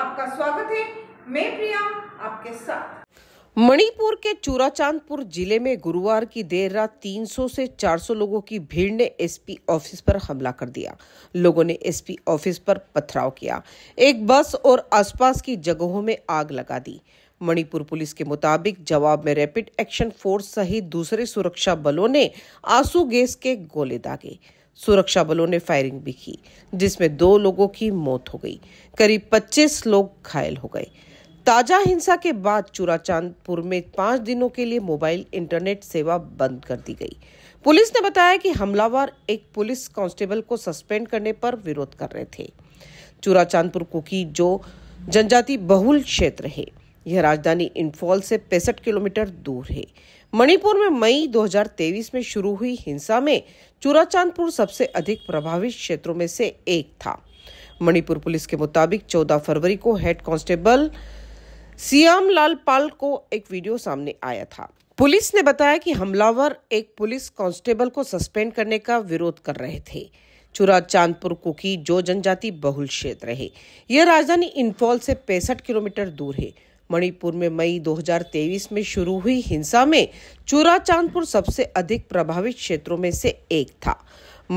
आपका स्वागत है मैं प्रिया आपके साथ मणिपुर के चूराचांदपुर जिले में गुरुवार की देर रात 300 से 400 लोगों की भीड़ ने एसपी ऑफिस पर हमला कर दिया लोगों ने एसपी ऑफिस पर पथराव किया एक बस और आसपास की जगहों में आग लगा दी मणिपुर पुलिस के मुताबिक जवाब में रैपिड एक्शन फोर्स सहित दूसरे सुरक्षा बलों ने आंसू गैस के गोले दागे सुरक्षा बलों ने फायरिंग भी की जिसमें दो लोगों की मौत हो गई करीब 25 लोग घायल हो गए ताजा हिंसा के बाद चूराचांदपुर में पांच दिनों के लिए मोबाइल इंटरनेट सेवा बंद कर दी गई पुलिस ने बताया कि हमलावर एक पुलिस कांस्टेबल को सस्पेंड करने पर विरोध कर रहे थे चूराचांदपुर कुकी जो जनजाति बहुल क्षेत्र है यह राजधानी इम्फॉल से पैंसठ किलोमीटर दूर है मणिपुर में मई 2023 में शुरू हुई हिंसा में चूराचांदपुर सबसे अधिक प्रभावित क्षेत्रों में से एक था मणिपुर पुलिस के मुताबिक 14 फरवरी को हेड कांस्टेबल सियाम लाल पाल को एक वीडियो सामने आया था पुलिस ने बताया कि हमलावर एक पुलिस कांस्टेबल को सस्पेंड करने का विरोध कर रहे थे चुरा चांदपुर कुकी जो जनजाति बहुल क्षेत्र है यह राजधानी इंफॉल से पैंसठ किलोमीटर दूर है मणिपुर में मई 2023 में शुरू हुई हिंसा में चूरा चांदपुर सबसे अधिक प्रभावित क्षेत्रों में से एक था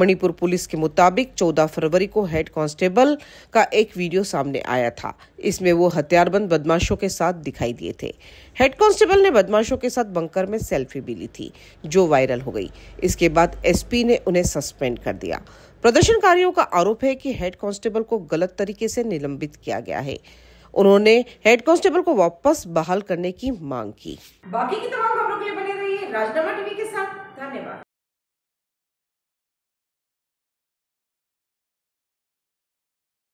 मणिपुर पुलिस के मुताबिक 14 फरवरी को हेड कांस्टेबल का एक वीडियो सामने आया था इसमें वो हथियारबंद बदमाशों के साथ दिखाई दिए थे हेड कांस्टेबल ने बदमाशों के साथ बंकर में सेल्फी भी ली थी जो वायरल हो गई इसके बाद एसपी ने उन्हें सस्पेंड कर दिया प्रदर्शनकारियों का आरोप है कि हेड कांस्टेबल को गलत तरीके से निलंबित किया गया है उन्होंने हेड कांस्टेबल को वापस बहाल करने की मांग की बाकी की तमाम खबरों के लिए बने रहिए राजनामा टीवी के साथ धन्यवाद